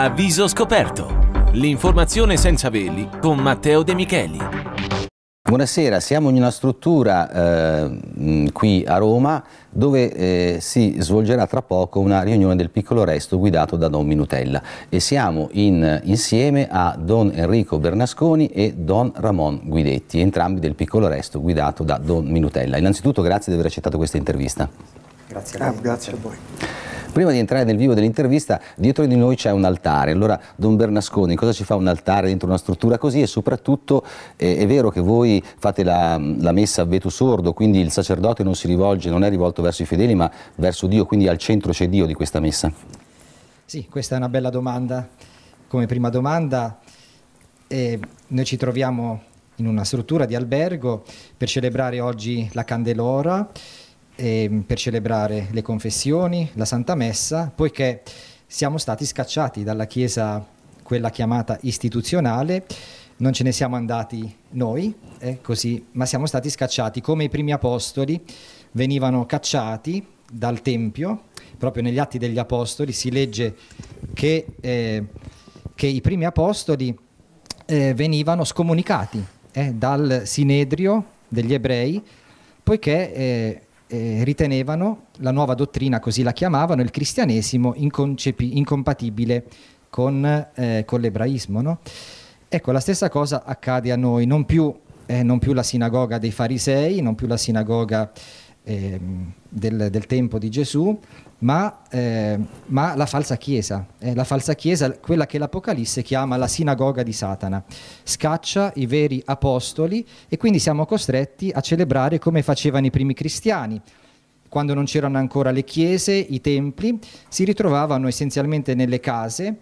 Avviso scoperto. L'informazione senza veli con Matteo De Micheli. Buonasera, siamo in una struttura eh, mm, qui a Roma dove eh, si svolgerà tra poco una riunione del piccolo resto guidato da Don Minutella e siamo in, insieme a Don Enrico Bernasconi e Don Ramon Guidetti, entrambi del piccolo resto guidato da Don Minutella. Innanzitutto grazie di aver accettato questa intervista. Grazie a, ah, grazie a voi. Prima di entrare nel vivo dell'intervista, dietro di noi c'è un altare. Allora, Don Bernasconi, cosa ci fa un altare dentro una struttura così? E soprattutto eh, è vero che voi fate la, la messa a veto sordo, quindi il sacerdote non si rivolge, non è rivolto verso i fedeli, ma verso Dio, quindi al centro c'è Dio di questa messa. Sì, questa è una bella domanda. Come prima domanda, eh, noi ci troviamo in una struttura di albergo per celebrare oggi la Candelora, eh, per celebrare le confessioni, la Santa Messa, poiché siamo stati scacciati dalla Chiesa, quella chiamata istituzionale, non ce ne siamo andati noi, eh, così, ma siamo stati scacciati come i primi apostoli venivano cacciati dal Tempio, proprio negli Atti degli Apostoli si legge che, eh, che i primi apostoli eh, venivano scomunicati eh, dal Sinedrio degli ebrei, poiché eh, eh, ritenevano la nuova dottrina, così la chiamavano, il cristianesimo inconcepi- incompatibile con, eh, con l'ebraismo. No? Ecco, la stessa cosa accade a noi, non più, eh, non più la sinagoga dei farisei, non più la sinagoga eh, del, del, tempo di Gesù, ma, eh, ma la falsa chiesa, eh, la falsa chiesa, quella che l'Apocalisse chiama la sinagoga di Satana, scaccia i veri apostoli e quindi siamo costretti a celebrare come facevano i primi cristiani. Quando non c'erano ancora le chiese, i templi, si ritrovavano essenzialmente nelle case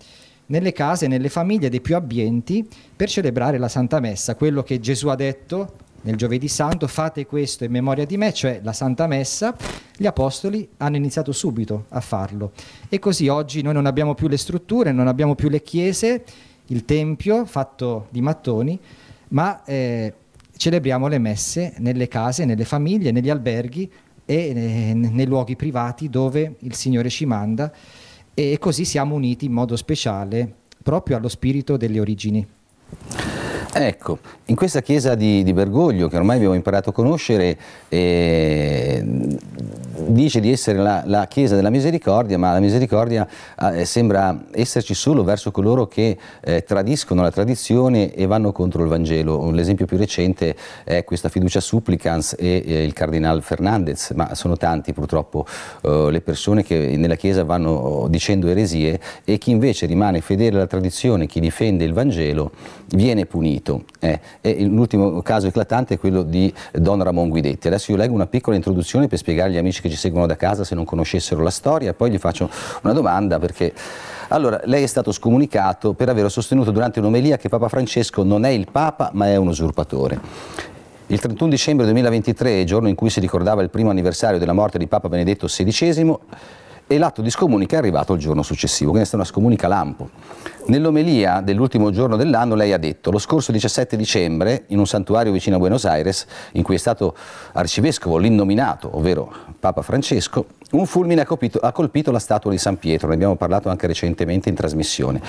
nelle case, nelle famiglie dei più abbienti per celebrare la Santa Messa, quello che Gesù ha detto nel giovedì santo, fate questo in memoria di me, cioè la Santa Messa, gli apostoli hanno iniziato subito a farlo. E così oggi noi non abbiamo più le strutture, non abbiamo più le chiese, il tempio fatto di mattoni, ma eh, celebriamo le messe nelle case, nelle famiglie, negli alberghi e eh, nei luoghi privati dove il Signore ci manda e così siamo uniti in modo speciale proprio allo spirito delle origini. Ecco, in questa chiesa di, di, Bergoglio, che ormai abbiamo imparato a conoscere, eh, dice di essere la, la, chiesa della misericordia, ma la misericordia eh, sembra esserci solo verso coloro che eh, tradiscono la tradizione e vanno contro il Vangelo. L'esempio più recente è questa fiducia supplicans e, e eh, il cardinal Fernandez, ma sono tanti purtroppo eh, le persone che nella chiesa vanno oh, dicendo eresie e chi invece rimane fedele alla tradizione, chi difende il Vangelo, viene punito. Eh, l'ultimo caso eclatante è quello di Don Ramon Guidetti. Adesso io leggo una piccola introduzione per spiegare agli amici che ci seguono da casa se non conoscessero la storia poi gli faccio una domanda perché... Allora, lei è stato scomunicato per aver sostenuto durante un'omelia che Papa Francesco non è il Papa ma è un usurpatore. Il 31 dicembre 2023, giorno in cui si ricordava il primo anniversario della morte di Papa Benedetto XVI, e l'atto di scomunica è arrivato il giorno successivo, quindi è stata una scomunica lampo. Nell'omelia dell'ultimo giorno dell'anno lei ha detto lo scorso 17 dicembre in un santuario vicino a Buenos Aires in cui è stato arcivescovo l'innominato, ovvero Papa Francesco, un fulmine ha, copito, ha colpito la statua di San Pietro, ne abbiamo parlato anche recentemente in trasmissione.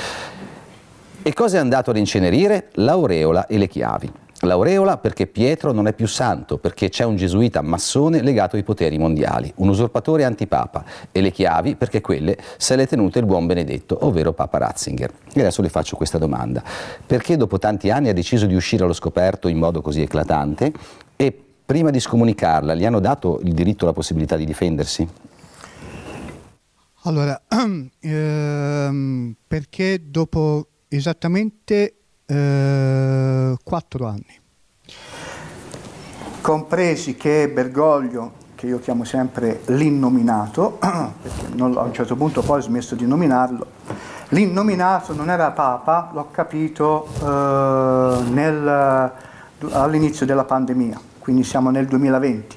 E cosa è andato ad incenerire? L'aureola e le chiavi l'aureola perché Pietro non è più santo, perché c'è un gesuita massone legato ai poteri mondiali, un usurpatore antipapa e le chiavi perché quelle se le tenute il buon Benedetto, ovvero Papa Ratzinger. E adesso le faccio questa domanda. Perché dopo tanti anni ha deciso di uscire allo scoperto in modo così eclatante e prima di scomunicarla gli hanno dato il diritto e la possibilità di difendersi? Allora, ehm, perché dopo esattamente eh, quattro anni. Compresi che Bergoglio, che io chiamo sempre l'innominato, perché non, a un certo punto poi ho smesso di nominarlo, l'innominato non era Papa, l'ho capito eh, all'inizio della pandemia, quindi siamo nel 2020.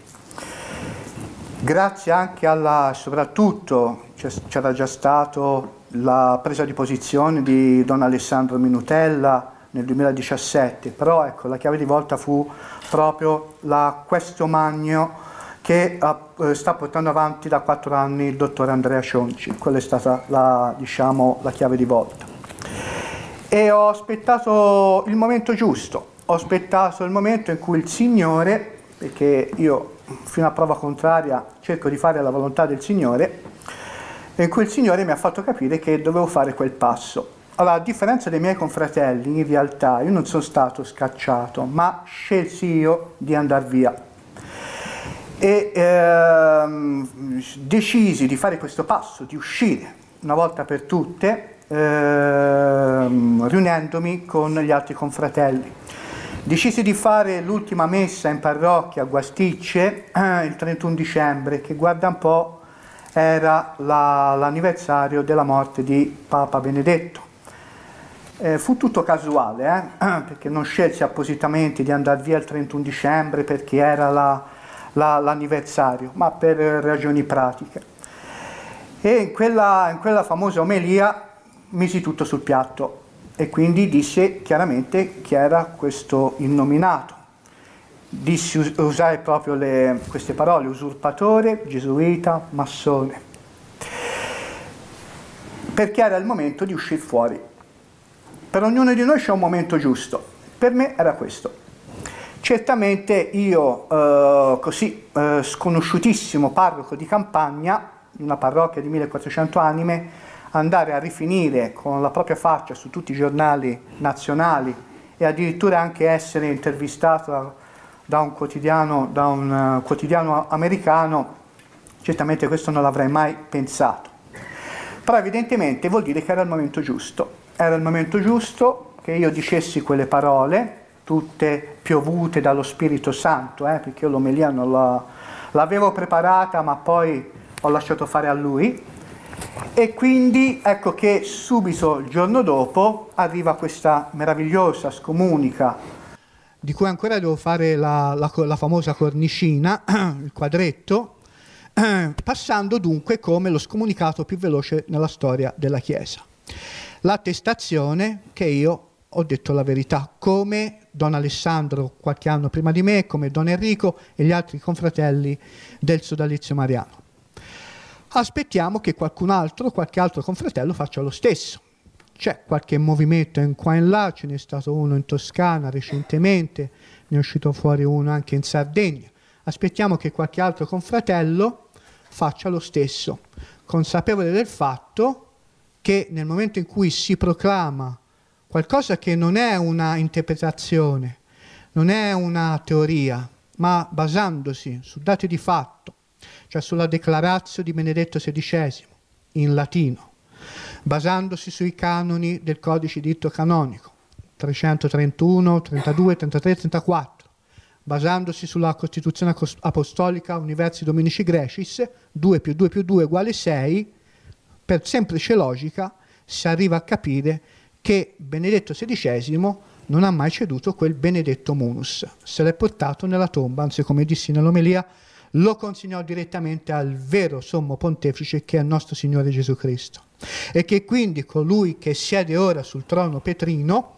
Grazie anche alla, soprattutto c'era già stato la presa di posizione di Don Alessandro Minutella, nel 2017, però ecco, la chiave di volta fu proprio la questo magno che eh, eh, sta portando avanti da quattro anni il dottor Andrea Cionci, quella è stata la, diciamo, la chiave di volta. E ho aspettato il momento giusto, ho aspettato il momento in cui il Signore, perché io fino a prova contraria cerco di fare la volontà del Signore, in cui il Signore mi ha fatto capire che dovevo fare quel passo allora, a differenza dei miei confratelli, in realtà io non sono stato scacciato, ma scelsi io di andare via. E ehm, decisi di fare questo passo, di uscire una volta per tutte, ehm, riunendomi con gli altri confratelli. Decisi di fare l'ultima messa in parrocchia a Guasticce eh, il 31 dicembre, che guarda un po' era la, l'anniversario della morte di Papa Benedetto eh, fu tutto casuale, eh? perché non scelsi appositamente di andare via il 31 dicembre perché era la, la, l'anniversario, ma per ragioni pratiche. E in quella, in quella famosa omelia misi tutto sul piatto e quindi disse chiaramente chi era questo innominato. Dissi us- usare proprio le, queste parole, usurpatore, gesuita, massone, perché era il momento di uscire fuori per ognuno di noi c'è un momento giusto, per me era questo. Certamente io, eh, così eh, sconosciutissimo parroco di campagna, una parrocchia di 1400 anime, andare a rifinire con la propria faccia su tutti i giornali nazionali e addirittura anche essere intervistato da un quotidiano, da un eh, quotidiano americano, certamente questo non l'avrei mai pensato. Però evidentemente vuol dire che era il momento giusto. Era il momento giusto che io dicessi quelle parole, tutte piovute dallo Spirito Santo, eh, perché io l'omelia non l'avevo preparata, ma poi ho lasciato fare a lui. E quindi ecco che subito il giorno dopo arriva questa meravigliosa scomunica di cui ancora devo fare la, la, la famosa cornicina, il quadretto, passando dunque come lo scomunicato più veloce nella storia della Chiesa l'attestazione che io ho detto la verità, come Don Alessandro qualche anno prima di me, come Don Enrico e gli altri confratelli del sodalizio mariano. Aspettiamo che qualcun altro, qualche altro confratello faccia lo stesso. C'è qualche movimento in qua e in là, ce n'è stato uno in Toscana recentemente, ne è uscito fuori uno anche in Sardegna. Aspettiamo che qualche altro confratello faccia lo stesso, consapevole del fatto che nel momento in cui si proclama qualcosa che non è una interpretazione, non è una teoria, ma basandosi su dati di fatto, cioè sulla declarazio di Benedetto XVI in latino, basandosi sui canoni del codice di diritto canonico, 331, 32, 33, 34, basandosi sulla Costituzione Apostolica Universi Dominici Grecis, 2 più 2 più 2 uguale 6, per semplice logica si arriva a capire che Benedetto XVI non ha mai ceduto quel benedetto munus, se l'è portato nella tomba, anzi come dissi nell'omelia, lo consegnò direttamente al vero sommo pontefice che è il nostro Signore Gesù Cristo e che quindi colui che siede ora sul trono petrino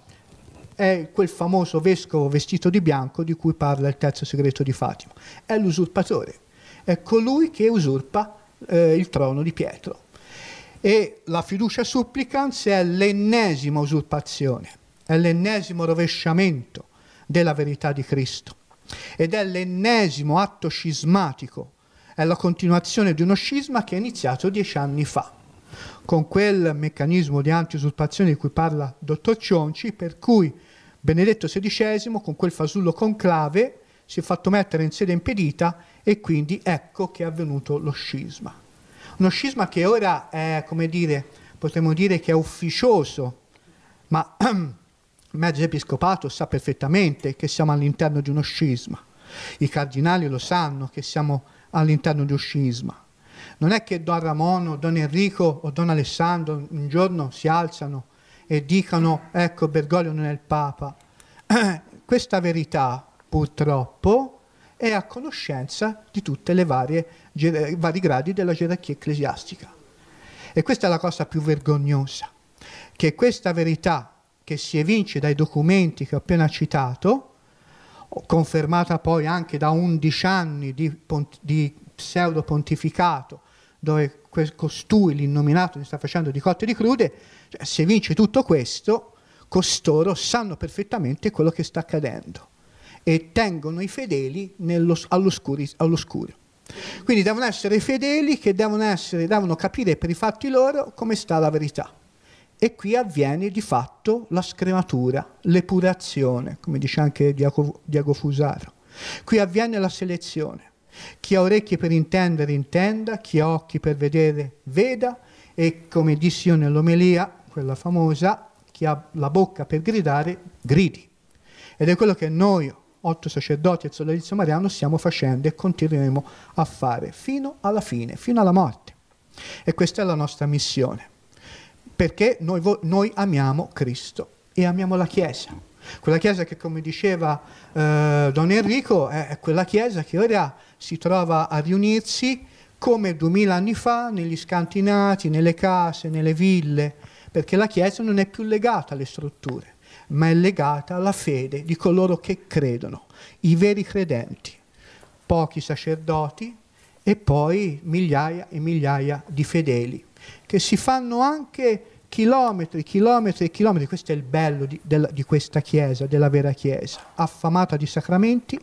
è quel famoso vescovo vestito di bianco di cui parla il terzo segreto di Fatima, è l'usurpatore, è colui che usurpa eh, il trono di Pietro e la fiducia supplicans è l'ennesima usurpazione, è l'ennesimo rovesciamento della verità di Cristo ed è l'ennesimo atto scismatico, è la continuazione di uno scisma che è iniziato dieci anni fa, con quel meccanismo di anti-usurpazione di cui parla dottor Cionci, per cui Benedetto XVI con quel fasullo conclave si è fatto mettere in sede impedita e quindi ecco che è avvenuto lo scisma. Uno scisma che ora è, come dire, potremmo dire che è ufficioso, ma mezzo episcopato sa perfettamente che siamo all'interno di uno scisma. I cardinali lo sanno che siamo all'interno di uno scisma. Non è che Don Ramon o Don Enrico o Don Alessandro un giorno si alzano e dicano ecco Bergoglio non è il Papa. Questa verità purtroppo è a conoscenza di tutti i vari gradi della gerarchia ecclesiastica. E questa è la cosa più vergognosa, che questa verità che si evince dai documenti che ho appena citato, confermata poi anche da 11 anni di, pont- di pseudo pontificato, dove costui, l'innominato, ne sta facendo di cotte e di crude, cioè, se vince tutto questo, costoro sanno perfettamente quello che sta accadendo e tengono i fedeli all'oscuro. Quindi devono essere fedeli che devono, essere, devono capire per i fatti loro come sta la verità. E qui avviene di fatto la scrematura, l'epurazione, come dice anche Diaco, Diago Fusaro. Qui avviene la selezione. Chi ha orecchie per intendere, intenda, chi ha occhi per vedere, veda, e come dissi io nell'omelia, quella famosa, chi ha la bocca per gridare, gridi. Ed è quello che noi otto sacerdoti e del sodalizio mariano stiamo facendo e continueremo a fare fino alla fine, fino alla morte. E questa è la nostra missione, perché noi, noi amiamo Cristo e amiamo la Chiesa. Quella Chiesa che, come diceva eh, Don Enrico, è quella Chiesa che ora si trova a riunirsi come duemila anni fa negli scantinati, nelle case, nelle ville, perché la Chiesa non è più legata alle strutture ma è legata alla fede di coloro che credono, i veri credenti, pochi sacerdoti e poi migliaia e migliaia di fedeli, che si fanno anche chilometri, chilometri e chilometri, questo è il bello di, del, di, questa Chiesa, della vera Chiesa, affamata di sacramenti,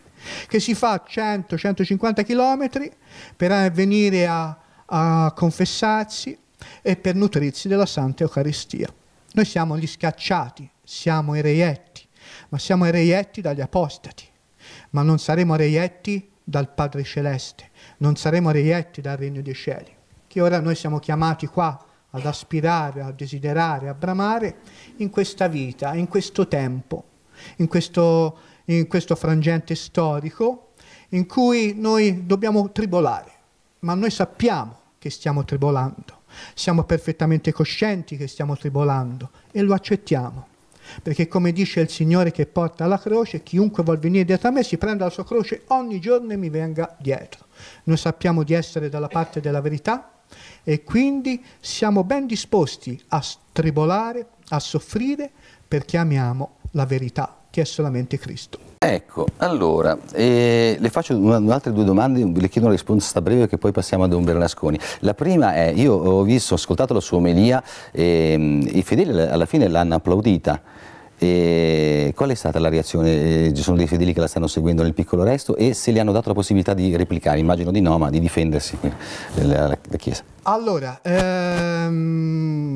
che si fa 100-150 chilometri per venire a, a confessarsi e per nutrirsi della Santa Eucaristia. Noi siamo gli scacciati siamo i reietti, ma siamo i reietti dagli apostati, ma non saremo reietti dal Padre Celeste, non saremo reietti dal Regno dei Cieli, che ora noi siamo chiamati qua ad aspirare, a desiderare, a bramare in questa vita, in questo tempo, in questo, in questo frangente storico in cui noi dobbiamo tribolare, ma noi sappiamo che stiamo tribolando, siamo perfettamente coscienti che stiamo tribolando e lo accettiamo perché come dice il Signore che porta la croce, chiunque vuol venire dietro a me si prenda la sua croce ogni giorno e mi venga dietro. Noi sappiamo di essere dalla parte della verità e quindi siamo ben disposti a tribolare, a soffrire perché amiamo la verità che è solamente Cristo. Ecco, allora, eh, le faccio un'altra due domande, le chiedo una risposta breve che poi passiamo a Don Bernasconi. La prima è, io ho visto, ho ascoltato la sua omelia, eh, i fedeli alla fine l'hanno applaudita. E qual è stata la reazione? Eh, ci sono dei fedeli che la stanno seguendo nel piccolo resto e se le hanno dato la possibilità di replicare, immagino di no, ma di difendersi la, la Chiesa. Allora, ehm,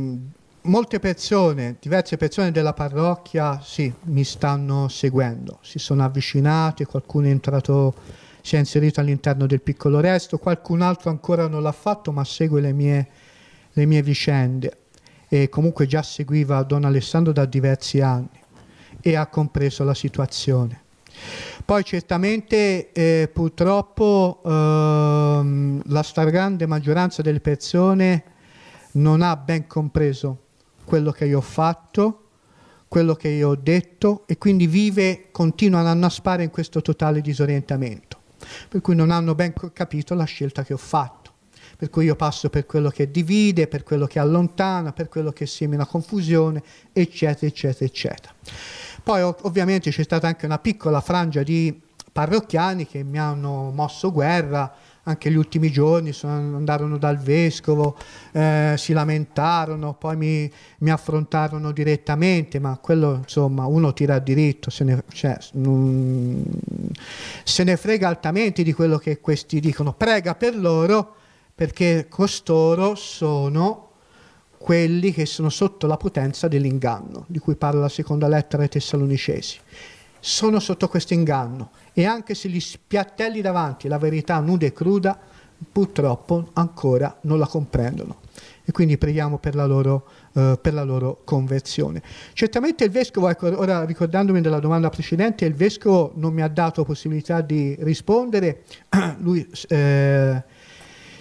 molte persone, diverse persone della parrocchia, sì, mi stanno seguendo, si sono avvicinate, qualcuno è entrato, si è inserito all'interno del piccolo resto, qualcun altro ancora non l'ha fatto ma segue le mie, le mie vicende e comunque già seguiva Don Alessandro da diversi anni e ha compreso la situazione. Poi certamente eh, purtroppo ehm, la stragrande maggioranza delle persone non ha ben compreso quello che io ho fatto, quello che io ho detto e quindi vive, continuano ad annaspare in questo totale disorientamento, per cui non hanno ben capito la scelta che ho fatto, per cui io passo per quello che divide, per quello che allontana, per quello che semina confusione, eccetera, eccetera, eccetera. Poi ovviamente c'è stata anche una piccola frangia di parrocchiani che mi hanno mosso guerra, anche gli ultimi giorni sono, andarono dal vescovo, eh, si lamentarono, poi mi, mi, affrontarono direttamente, ma quello insomma uno tira a diritto, se ne, cioè, non, se ne frega altamente di quello che questi dicono, prega per loro perché costoro sono quelli che sono sotto la potenza dell'inganno, di cui parla la seconda lettera ai Tessalonicesi sono sotto questo inganno e anche se gli spiattelli davanti la verità nuda e cruda, purtroppo ancora non la comprendono. E quindi preghiamo per la loro, eh, per la loro conversione. Certamente il vescovo, ecco, ora ricordandomi della domanda precedente, il vescovo non mi ha dato possibilità di rispondere, lui eh,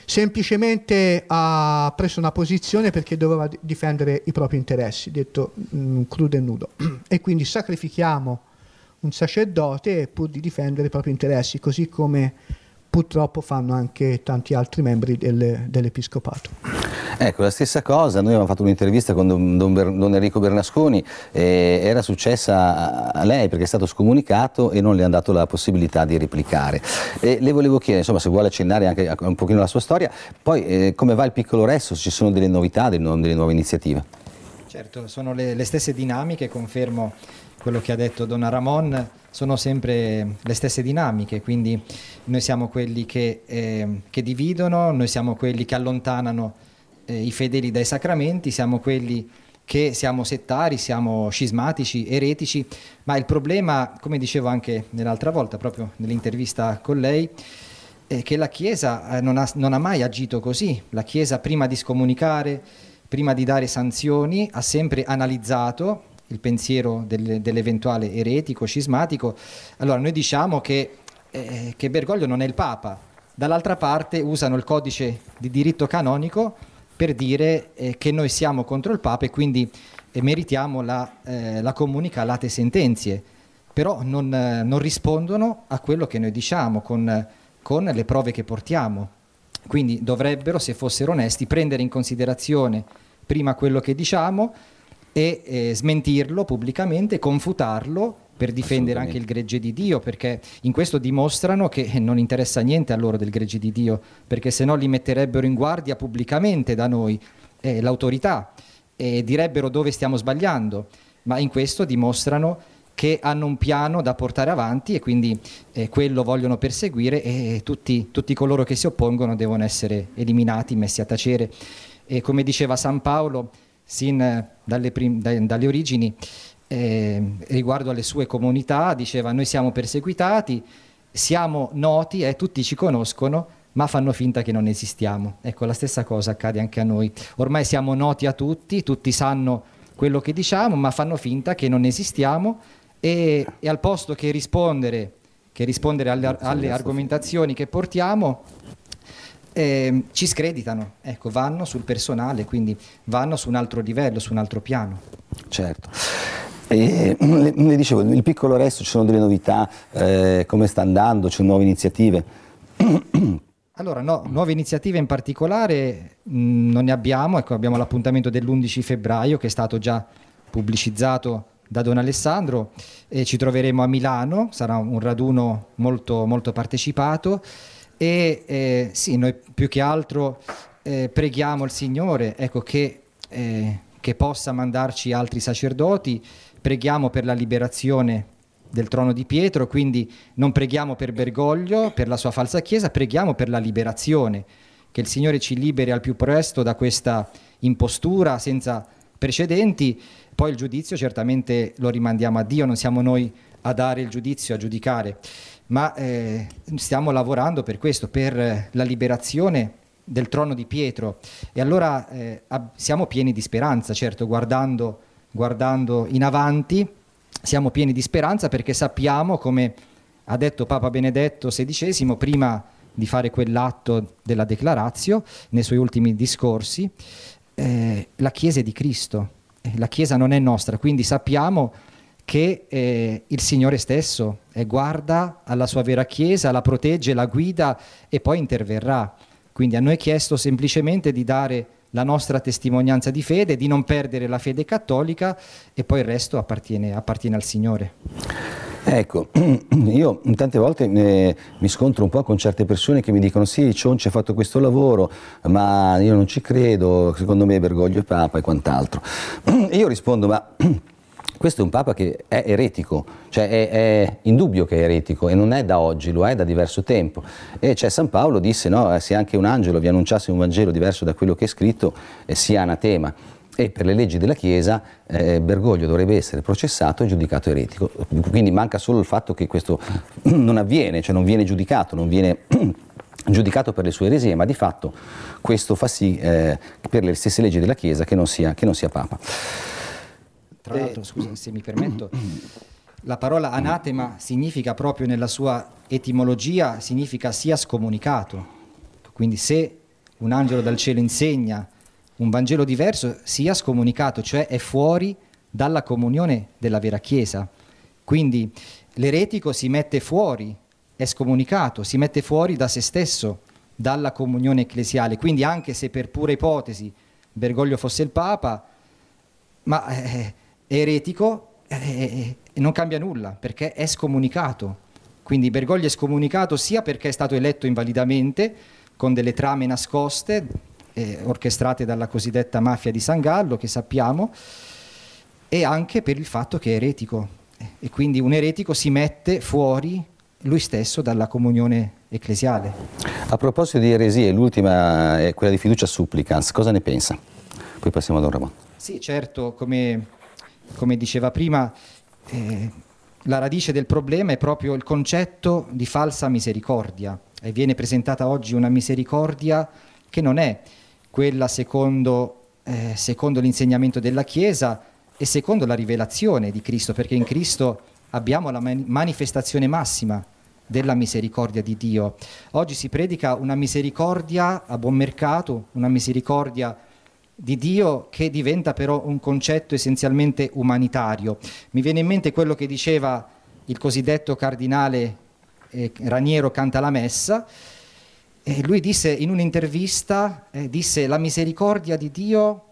semplicemente ha preso una posizione perché doveva difendere i propri interessi, detto mh, mm, crudo e nudo. E quindi sacrifichiamo un sacerdote pur di difendere i propri interessi, così come purtroppo fanno anche tanti altri membri del, dell'Episcopato. Ecco, la stessa cosa, noi abbiamo fatto un'intervista con Don, Don, Ber, Don, Enrico Bernasconi, eh, era successa a lei perché è stato scomunicato e non le hanno dato la possibilità di replicare. E le volevo chiedere, insomma, se vuole accennare anche un pochino la sua storia, poi eh, come va il piccolo resto, se ci sono delle novità, delle, delle nuove iniziative? Certo, sono le, le stesse dinamiche, confermo quello che ha detto Donna Ramon, sono sempre le stesse dinamiche, quindi noi siamo quelli che, eh, che dividono, noi siamo quelli che allontanano eh, i fedeli dai sacramenti, siamo quelli che siamo settari, siamo scismatici, eretici, ma il problema, come dicevo anche nell'altra volta, proprio nell'intervista con lei, è che la Chiesa eh, non ha, non ha mai agito così. La Chiesa prima di scomunicare, prima di dare sanzioni, ha sempre analizzato il pensiero del, dell'eventuale eretico, scismatico, allora noi diciamo che, eh, che Bergoglio non è il Papa, dall'altra parte usano il codice di diritto canonico per dire eh, che noi siamo contro il Papa e quindi eh, meritiamo la, eh, la comunica late sentenzie, però non, eh, non, rispondono a quello che noi diciamo con, con le prove che portiamo. Quindi dovrebbero, se fossero onesti, prendere in considerazione prima quello che diciamo e eh, smentirlo pubblicamente, confutarlo per difendere anche il gregge di Dio, perché in questo dimostrano che eh, non interessa niente a loro del gregge di Dio, perché se no li metterebbero in guardia pubblicamente da noi, eh, l'autorità, e direbbero dove stiamo sbagliando, ma in questo dimostrano che hanno un piano da portare avanti e quindi eh, quello vogliono perseguire e eh, tutti, tutti coloro che si oppongono devono essere eliminati, messi a tacere. E come diceva San Paolo, sin eh, dalle, prim- dalle origini eh, riguardo alle sue comunità, diceva noi siamo perseguitati, siamo noti e eh, tutti ci conoscono, ma fanno finta che non esistiamo. Ecco, la stessa cosa accade anche a noi. Ormai siamo noti a tutti, tutti sanno quello che diciamo, ma fanno finta che non esistiamo e, e al posto che rispondere, che rispondere alle, alle argomentazioni che portiamo, eh, ci screditano, ecco, vanno sul personale, quindi vanno su un altro livello, su un altro piano. Certo. E, eh, le, le, dicevo, il piccolo resto ci sono delle novità, eh, come sta andando, ci sono nuove iniziative? Allora, no, nuove iniziative in particolare mh, mm, non ne abbiamo, ecco, abbiamo l'appuntamento dell'11 febbraio che è stato già pubblicizzato da Don Alessandro e ci troveremo a Milano, sarà un raduno molto, molto partecipato e eh, sì, noi più che altro eh, preghiamo il Signore ecco, che, eh, che, possa mandarci altri sacerdoti, preghiamo per la liberazione del trono di Pietro, quindi non preghiamo per Bergoglio, per la sua falsa chiesa, preghiamo per la liberazione, che il Signore ci liberi al più presto da questa impostura senza precedenti, poi il giudizio certamente lo rimandiamo a Dio, non siamo noi a dare il giudizio, a giudicare ma eh, stiamo lavorando per questo, per eh, la liberazione del trono di Pietro. E allora eh, siamo pieni di speranza, certo, guardando, guardando in avanti, siamo pieni di speranza perché sappiamo, come ha detto Papa Benedetto XVI, prima di fare quell'atto della declarazio, nei suoi ultimi discorsi, eh, la Chiesa è di Cristo, eh, la Chiesa non è nostra, quindi sappiamo che eh, il Signore stesso eh, guarda alla sua vera Chiesa, la protegge, la guida e poi interverrà. Quindi a noi è chiesto semplicemente di dare la nostra testimonianza di fede, di non perdere la fede cattolica e poi il resto appartiene, appartiene al Signore. Ecco, io tante volte eh, mi scontro un po' con certe persone che mi dicono sì, Cionci ha fatto questo lavoro, ma io non ci credo, secondo me Bergoglio è Papa e quant'altro. io rispondo, ma questo è un Papa che è eretico, cioè è, è indubbio che è eretico e non è da oggi, lo è da diverso tempo. E cioè San Paolo disse, no, eh, se anche un angelo vi annunciasse un Vangelo diverso da quello che è scritto, eh, sia anatema e per le leggi della Chiesa eh, Bergoglio dovrebbe essere processato e giudicato eretico. Quindi manca solo il fatto che questo non avviene, cioè non viene giudicato, non viene giudicato per le sue eresie, ma di fatto questo fa sì eh, per le stesse leggi della Chiesa che non sia, che non sia Papa. Tra l'altro, eh, scusa se mi permetto, la parola anatema significa proprio nella sua etimologia, significa sia scomunicato. Quindi se un angelo dal cielo insegna un Vangelo diverso, sia scomunicato, cioè è fuori dalla comunione della vera Chiesa. Quindi l'eretico si mette fuori, è scomunicato, si mette fuori da se stesso, dalla comunione ecclesiale. Quindi anche se per pura ipotesi Bergoglio fosse il Papa, ma eh, eretico eh, eh, eh non cambia nulla perché è scomunicato. Quindi Bergoglio è scomunicato sia perché è stato eletto invalidamente con delle trame nascoste eh, orchestrate dalla cosiddetta mafia di San Gallo, che sappiamo, e anche per il fatto che è eretico. E quindi un eretico si mette fuori lui stesso dalla comunione ecclesiale. A proposito di eresie, l'ultima è quella di fiducia supplicans, cosa ne pensa? Poi passiamo a Don Ramon. Sì, certo, come come diceva prima, eh, la radice del problema è proprio il concetto di falsa misericordia e viene presentata oggi una misericordia che non è quella secondo, eh, secondo l'insegnamento della Chiesa e secondo la rivelazione di Cristo, perché in Cristo abbiamo la man- manifestazione massima della misericordia di Dio. Oggi si predica una misericordia a buon mercato, una misericordia di Dio che diventa però un concetto essenzialmente umanitario. Mi viene in mente quello che diceva il cosiddetto cardinale eh, Raniero canta la messa. E lui disse in un'intervista, eh, disse la misericordia di Dio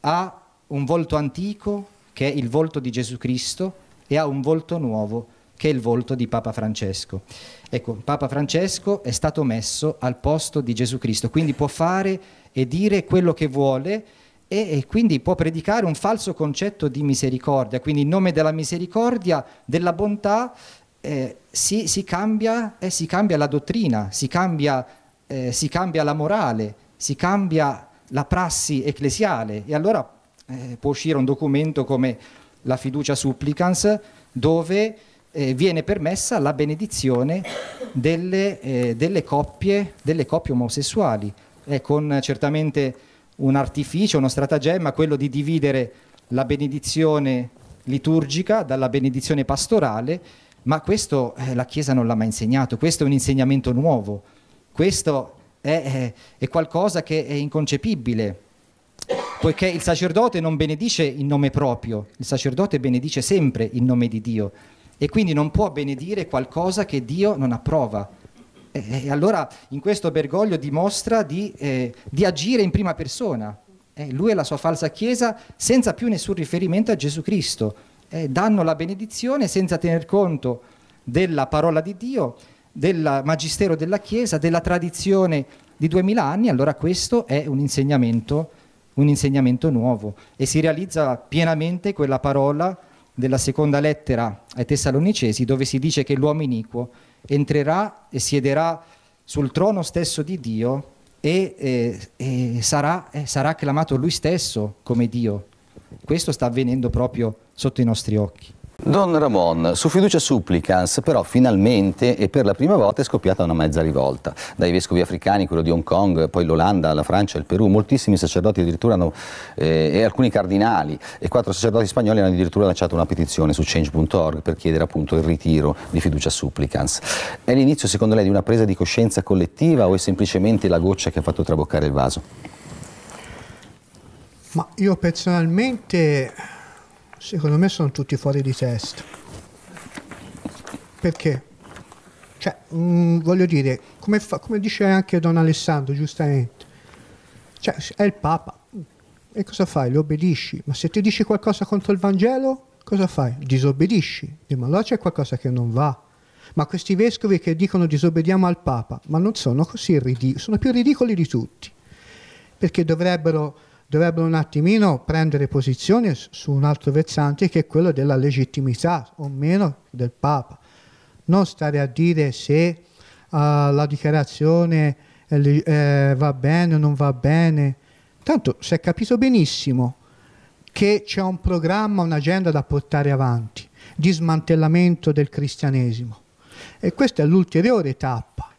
ha un volto antico che è il volto di Gesù Cristo e ha un volto nuovo che è il volto di Papa Francesco. Ecco, Papa Francesco è stato messo al posto di Gesù Cristo, quindi può fare e dire quello che vuole e, e, quindi può predicare un falso concetto di misericordia. Quindi in nome della misericordia, della bontà, eh, si, si, cambia, eh, si, cambia, la dottrina, si cambia, eh, si cambia, la morale, si cambia la prassi ecclesiale e allora eh, può uscire un documento come la fiducia supplicans dove eh, viene permessa la benedizione delle, eh, delle, coppie, delle coppie omosessuali è eh, con certamente un artificio, uno stratagemma, quello di dividere la benedizione liturgica dalla benedizione pastorale, ma questo eh, la Chiesa non l'ha mai insegnato, questo è un insegnamento nuovo, questo è, è, eh, è qualcosa che è inconcepibile poiché il sacerdote non benedice in nome proprio, il sacerdote benedice sempre in nome di Dio e quindi non può benedire qualcosa che Dio non approva. E, eh, eh, allora in questo Bergoglio dimostra di, eh, di agire in prima persona. Eh, lui e la sua falsa chiesa senza più nessun riferimento a Gesù Cristo. Eh, danno la benedizione senza tener conto della parola di Dio, del magistero della Chiesa, della tradizione di duemila anni, allora questo è un insegnamento, un insegnamento nuovo e si realizza pienamente quella parola della seconda lettera ai Tessalonicesi dove si dice che l'uomo iniquo entrerà e siederà sul trono stesso di Dio e, e, e sarà, eh, sarà acclamato lui stesso come Dio. Questo sta avvenendo proprio sotto i nostri occhi. Don Ramon, su fiducia supplicans, però finalmente e per la prima volta è scoppiata una mezza rivolta. Dai vescovi africani, quello di Hong Kong, poi l'Olanda, la Francia, il Perù, moltissimi sacerdoti addirittura hanno, eh, e alcuni cardinali e quattro sacerdoti spagnoli hanno addirittura lanciato una petizione su change.org per chiedere appunto il ritiro di fiducia supplicans. È l'inizio secondo lei di una presa di coscienza collettiva o è semplicemente la goccia che ha fatto traboccare il vaso? Ma io personalmente secondo me sono tutti fuori di testa. Perché? Cioè, mh, mm, voglio dire, come, fa, come, dice anche Don Alessandro, giustamente, cioè, è il Papa. E cosa fai? Lo obbedisci. Ma se ti dici qualcosa contro il Vangelo, cosa fai? Disobbedisci. Ma allora c'è qualcosa che non va. Ma questi vescovi che dicono disobbediamo al Papa, ma non sono così ridicoli, sono più ridicoli di tutti. Perché dovrebbero dovrebbero un attimino prendere posizione su un altro versante che è quello della legittimità o meno del Papa. Non stare a dire se uh, la dichiarazione eh, eh, va bene o non va bene. Tanto si è capito benissimo che c'è un programma, un'agenda da portare avanti di smantellamento del cristianesimo. E questa è l'ulteriore tappa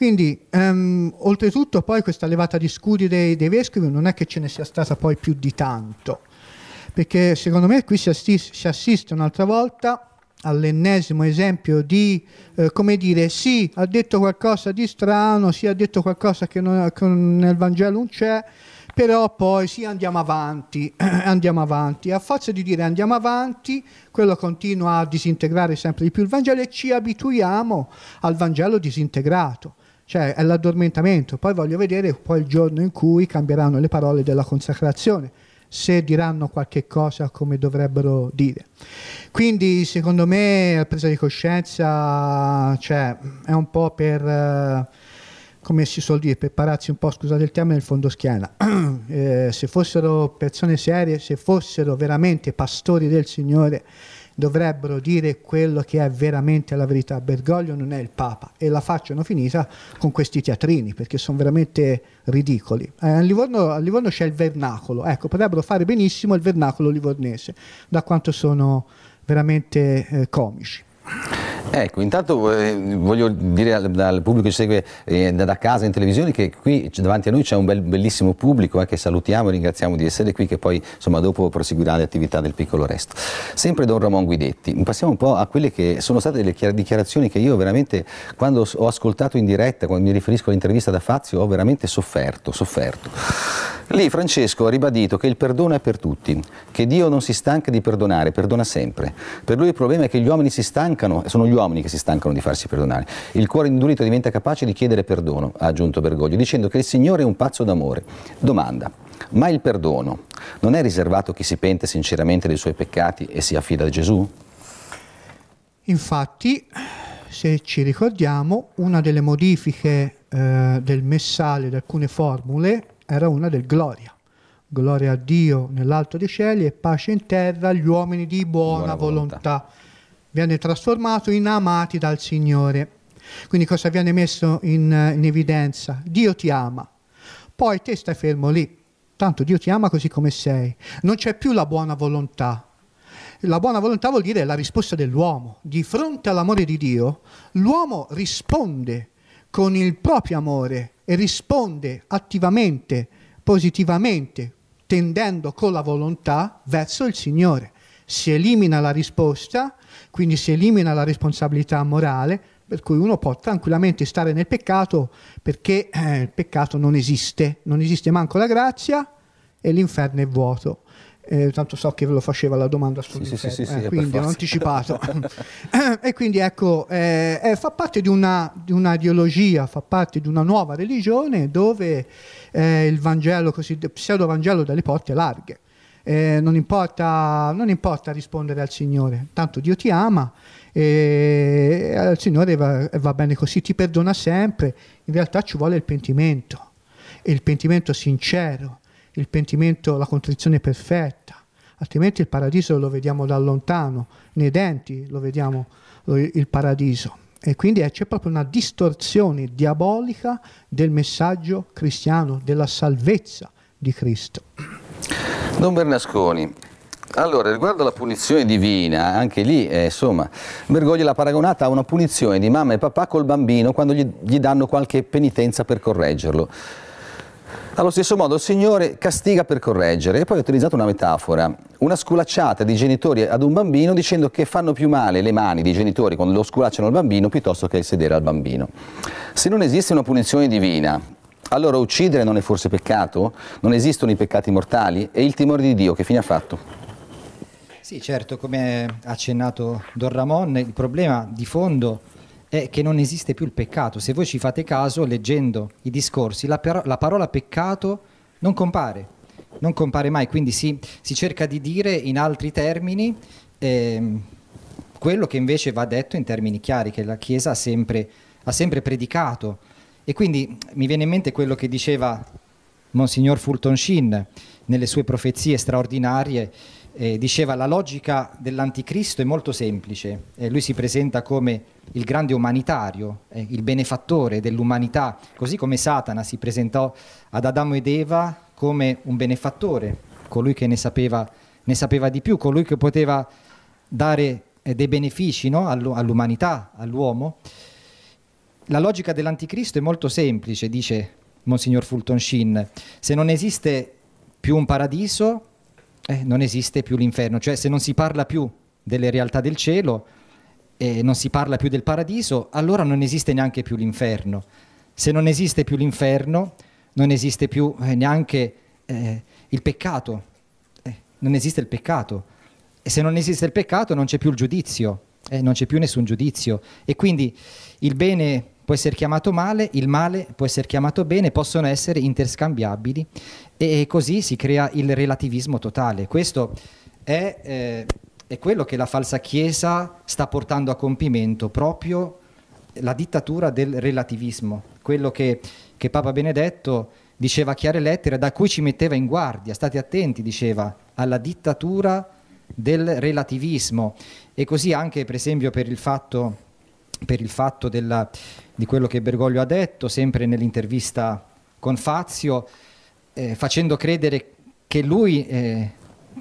quindi, um, oltretutto, poi questa levata di scudi dei, dei, vescovi non è che ce ne sia stata poi più di tanto, perché secondo me qui si, assiste, si assiste un'altra volta all'ennesimo esempio di, eh, come dire, sì, ha detto qualcosa di strano, sì, ha detto qualcosa che, non, che nel Vangelo non c'è, però poi sì, andiamo avanti, andiamo avanti. A forza di dire andiamo avanti, quello continua a disintegrare sempre di più il Vangelo e ci abituiamo al Vangelo disintegrato cioè è l'addormentamento. Poi voglio vedere poi il giorno in cui cambieranno le parole della consacrazione, se diranno qualche cosa come dovrebbero dire. Quindi secondo me la presa di coscienza cioè, è un po' per, eh, come si suol dire, per pararsi un po', scusate il tema, nel fondo schiena. eh, se fossero persone serie, se fossero veramente pastori del Signore, dovrebbero dire quello che è veramente la verità. Bergoglio non è il Papa e la facciano finita con questi teatrini perché sono veramente ridicoli. Eh, a, Livorno, a, Livorno, c'è il vernacolo, ecco, potrebbero fare benissimo il vernacolo livornese, da quanto sono veramente eh, comici. Ecco, intanto eh, voglio dire al, pubblico che ci segue da, eh, da, casa in televisione che qui davanti a noi c'è un bel, bellissimo pubblico eh, che salutiamo e ringraziamo di essere qui che poi insomma, dopo proseguirà le attività del piccolo resto. Sempre Don Ramon Guidetti, passiamo un po' a quelle che sono state le dichiarazioni che io veramente quando ho ascoltato in diretta, quando mi riferisco all'intervista da Fazio, ho veramente sofferto, sofferto. Lì Francesco ha ribadito che il perdono è per tutti, che Dio non si stanca di perdonare, perdona sempre. Per lui il problema è che gli uomini si stancano, sono gli uomini che si stancano di farsi perdonare. Il cuore indurito diventa capace di chiedere perdono, ha aggiunto Bergoglio, dicendo che il Signore è un pazzo d'amore. Domanda, ma il perdono non è riservato a chi si pente sinceramente dei suoi peccati e si affida a Gesù? Infatti, se ci ricordiamo, una delle modifiche eh, del messale, di alcune formule, era una del Gloria. Gloria a Dio nell'alto dei cieli e pace in terra agli uomini di buona, buona volontà. volontà. Viene trasformato in amati dal Signore. Quindi cosa viene messo in, in evidenza? Dio ti ama. Poi te stai fermo lì. Tanto Dio ti ama così come sei. Non c'è più la buona volontà. La buona volontà vuol dire la risposta dell'uomo. Di fronte all'amore di Dio, l'uomo risponde con il proprio amore e risponde attivamente, positivamente, tendendo con la volontà verso il Signore. Si elimina la risposta, quindi si elimina la responsabilità morale, per cui uno può tranquillamente stare nel peccato perché eh, il peccato non esiste, non esiste manco la grazia e l'inferno è vuoto eh, tanto so che ve lo faceva la domanda sul sì, sì, sì, sì eh, quindi ho anticipato. e quindi ecco, eh, eh, fa parte di una, di una, ideologia, fa parte di una nuova religione dove eh, il Vangelo, cosiddetto pseudo-Vangelo dalle porte larghe. Eh, non importa, non, importa, rispondere al Signore, tanto Dio ti ama e al Signore va, va bene così, ti perdona sempre, in realtà ci vuole il pentimento, e il pentimento sincero, il pentimento, la contrizione perfetta, altrimenti il paradiso lo vediamo da lontano, nei denti lo vediamo lo, il paradiso. E quindi eh, c'è proprio una distorsione diabolica del messaggio cristiano, della salvezza di Cristo. Don Bernasconi, allora, riguardo alla punizione divina, anche lì, eh, insomma, Bergoglio l'ha paragonata a una punizione di mamma e papà col bambino quando gli, gli danno qualche penitenza per correggerlo. Allo stesso modo il Signore castiga per correggere e poi ha utilizzato una metafora, una sculacciata di genitori ad un bambino dicendo che fanno più male le mani dei genitori quando lo sculacciano al bambino piuttosto che il sedere al bambino. Se non esiste una punizione divina, allora uccidere non è forse peccato? Non esistono i peccati mortali? E il timore di Dio che fine ha fatto? Sì, certo, come ha accennato Don Ramon, il problema di fondo è che non esiste più il peccato. Se voi ci fate caso, leggendo i discorsi, la, par- la parola peccato non compare, non compare mai, quindi si, si cerca di dire in altri termini eh, quello che invece va detto in termini chiari, che la Chiesa ha sempre, ha sempre predicato. E quindi mi viene in mente quello che diceva Monsignor Fulton Sheen nelle sue profezie straordinarie, eh, diceva la logica dell'anticristo è molto semplice, eh, lui si presenta come il grande umanitario, eh, il benefattore dell'umanità, così come Satana si presentò ad Adamo ed Eva come un benefattore, colui che ne sapeva, ne sapeva di più, colui che poteva dare eh, dei benefici no? all'umanità, all'uomo. La logica dell'anticristo è molto semplice, dice Monsignor Fulton Sheen, se non esiste più un paradiso, eh, non esiste più l'inferno, cioè se non si parla più delle realtà del cielo e non si parla più del paradiso, allora non esiste neanche più l'inferno. Se non esiste più l'inferno, non esiste più eh, neanche eh, il peccato, eh, non esiste il peccato. E se non esiste il peccato non c'è più il giudizio, eh, non c'è più nessun giudizio. E quindi il bene può essere chiamato male, il male può essere chiamato bene, possono essere interscambiabili e così si crea il relativismo totale. Questo è, eh, è quello che la falsa Chiesa sta portando a compimento, proprio la dittatura del relativismo, quello che, che Papa Benedetto diceva a chiare lettere, da cui ci metteva in guardia, state attenti, diceva, alla dittatura del relativismo e così anche per esempio per il fatto, per il fatto della, di quello che Bergoglio ha detto, sempre nell'intervista con Fazio, eh, facendo credere che lui eh,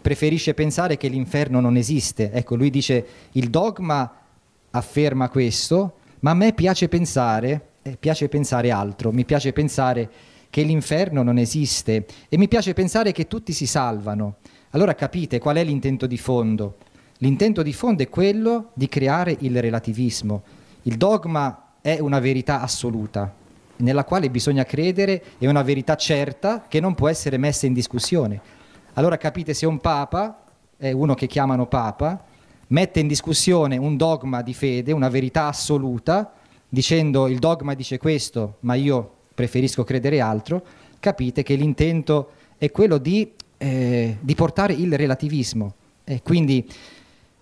preferisce pensare che l'inferno non esiste. Ecco, lui dice il dogma afferma questo, ma a me piace pensare, eh, piace pensare altro, mi piace pensare che l'inferno non esiste e mi piace pensare che tutti si salvano. Allora capite qual è l'intento di fondo? L'intento di fondo è quello di creare il relativismo. Il dogma è una verità assoluta, nella quale bisogna credere, è una verità certa che non può essere messa in discussione. Allora capite se un papa, è uno che chiamano papa, mette in discussione un dogma di fede, una verità assoluta, dicendo il dogma dice questo, ma io preferisco credere altro, capite che l'intento è quello di, eh, di portare il relativismo. E quindi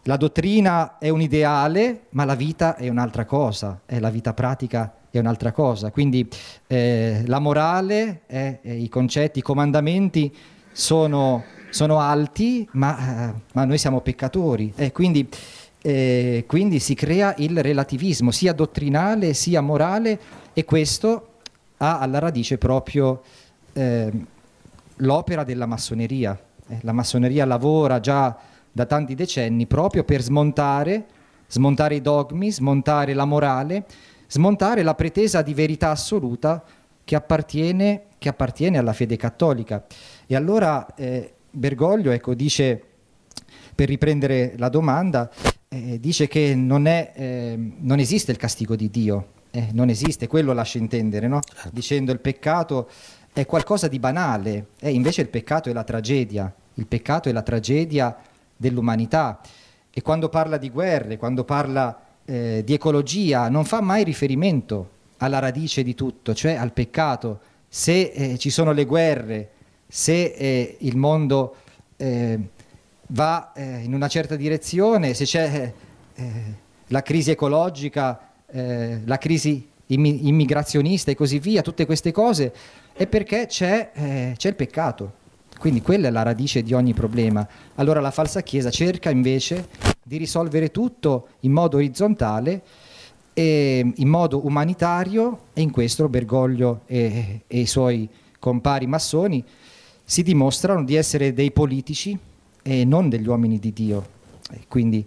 la dottrina è un ideale, ma la vita è un'altra cosa, è eh, la vita pratica è un'altra cosa. Quindi eh, la morale, eh, i concetti, i comandamenti sono, sono alti, ma, eh, ma, noi siamo peccatori. E quindi, eh, quindi si crea il relativismo, sia dottrinale sia morale, e questo ha alla radice proprio eh, l'opera della massoneria. la massoneria lavora già da tanti decenni proprio per smontare, smontare i dogmi, smontare la morale, smontare la pretesa di verità assoluta che appartiene, che appartiene alla fede cattolica. E allora eh, Bergoglio ecco, dice, per riprendere la domanda, eh, dice che non, è, eh, non, esiste il castigo di Dio, eh, non esiste, quello lascia intendere, no? Certo. dicendo il peccato è qualcosa di banale, eh, invece il peccato è la tragedia, il peccato è la tragedia dell'umanità e quando parla di guerre, quando parla eh, di ecologia, non fa mai riferimento alla radice di tutto, cioè al peccato. Se eh, ci sono le guerre, se eh, il mondo eh, va eh, in una certa direzione, se c'è eh, la crisi ecologica, la crisi immigrazionista e così via, tutte queste cose, è perché c'è, c'è il peccato. Quindi quella è la radice di ogni problema. Allora la falsa Chiesa cerca invece di risolvere tutto in modo orizzontale, in modo umanitario e in questo Bergoglio e, e i suoi compari massoni si dimostrano di essere dei politici e non degli uomini di Dio, quindi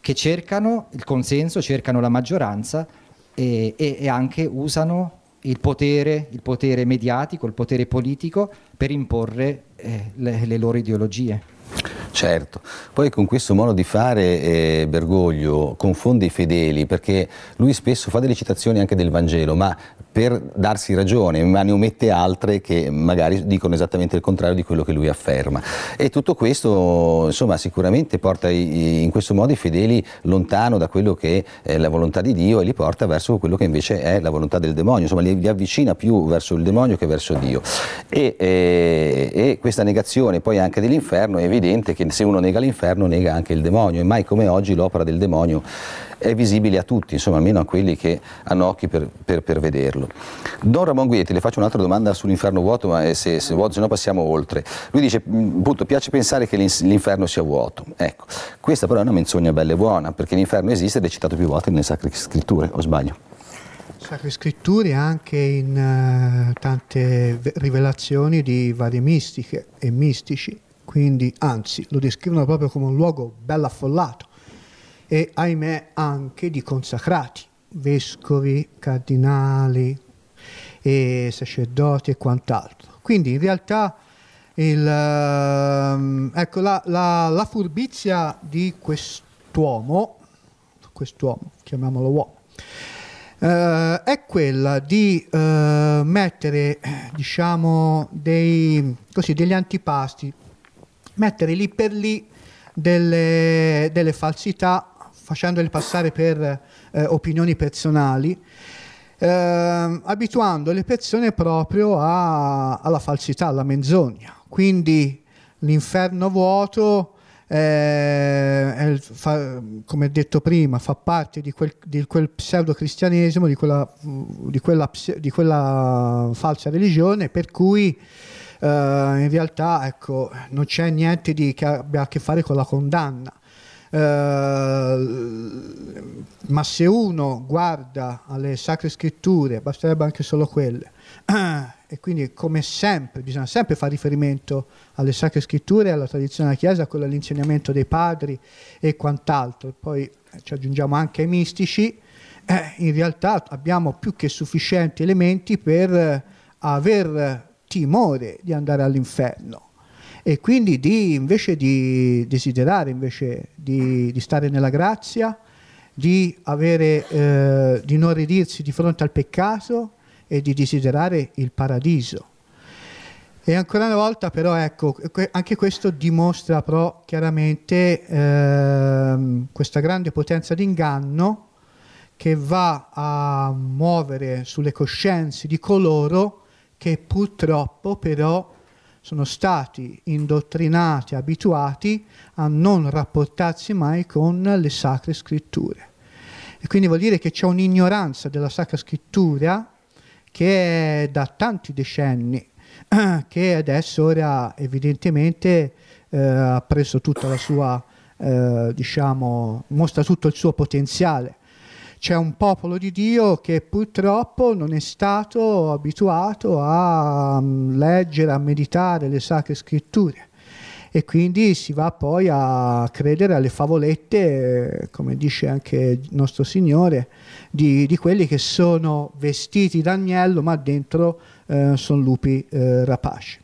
che cercano il consenso, cercano la maggioranza e, e, e anche usano il potere, il potere mediatico, il potere politico per imporre eh, le, le loro ideologie. Certo, poi con questo modo di fare eh, Bergoglio confonde i fedeli perché lui spesso fa delle citazioni anche del Vangelo, ma per darsi ragione, ma ne omette altre che magari dicono esattamente il contrario di quello che lui afferma. E tutto questo, insomma, sicuramente porta i, in questo modo i fedeli lontano da quello che è la volontà di Dio e li porta verso quello che invece è la volontà del demonio, insomma, li, li avvicina più verso il demonio che verso Dio. E, eh, e questa negazione poi anche dell'inferno è evidente evidente che se uno nega l'inferno nega anche il demonio e mai come oggi l'opera del demonio è visibile a tutti, insomma almeno a quelli che hanno occhi per, per, per vederlo. Don Ramon Guietti, le faccio un'altra domanda sull'inferno vuoto, ma eh, se, se vuoto, se no passiamo oltre. Lui dice, mm, appunto, piace pensare che l'inferno sia vuoto. Ecco, questa però è una menzogna bella e buona, perché l'inferno esiste ed è citato più volte nelle Sacre Scritture, o sbaglio? Sacre Scritture anche in uh, tante rivelazioni di varie mistiche e mistici quindi anzi lo descrivono proprio come un luogo bello affollato e ahimè anche di consacrati, vescovi, cardinali, e sacerdoti e quant'altro. Quindi in realtà il, ehm, ecco, la, la, la, furbizia di quest'uomo, quest'uomo, chiamiamolo uomo, eh, è quella di eh, mettere diciamo, dei, così, degli antipasti mettere lì per lì delle, delle falsità facendole passare per eh, opinioni personali, eh, abituando le persone proprio a, alla falsità, alla menzogna. Quindi l'inferno vuoto eh, fa, come detto prima, fa parte di quel, di quel pseudo-cristianesimo, di quella, di, quella, di quella, falsa religione, per cui uh, in realtà ecco, non c'è niente di, che abbia a che fare con la condanna. Uh, ma se uno guarda alle sacre scritture, basterebbe anche solo quelle, e quindi come sempre bisogna sempre fare riferimento alle sacre scritture, alla tradizione della Chiesa, a quello dell'insegnamento dei padri e quant'altro. Poi ci aggiungiamo anche ai mistici, eh, in realtà abbiamo più che sufficienti elementi per eh, aver timore di andare all'inferno e quindi di, invece di desiderare invece di, di stare nella grazia, di, avere, eh, di non ridirsi di fronte al peccato e di desiderare il paradiso. E ancora una volta però ecco, anche questo dimostra però chiaramente ehm, questa grande potenza d'inganno che va a muovere sulle coscienze di coloro che purtroppo però sono stati indottrinati, abituati a non rapportarsi mai con le sacre scritture. E quindi vuol dire che c'è un'ignoranza della Sacra Scrittura che è da tanti decenni, che adesso ora evidentemente eh, ha preso tutta la sua, eh, diciamo, mostra tutto il suo potenziale c'è un popolo di Dio che purtroppo non è stato abituato a mm, leggere, a meditare le sacre scritture e quindi si va poi a credere alle favolette, eh, come dice anche nostro Signore, di, di quelli che sono vestiti d'agnello ma dentro eh, sono lupi eh, rapaci.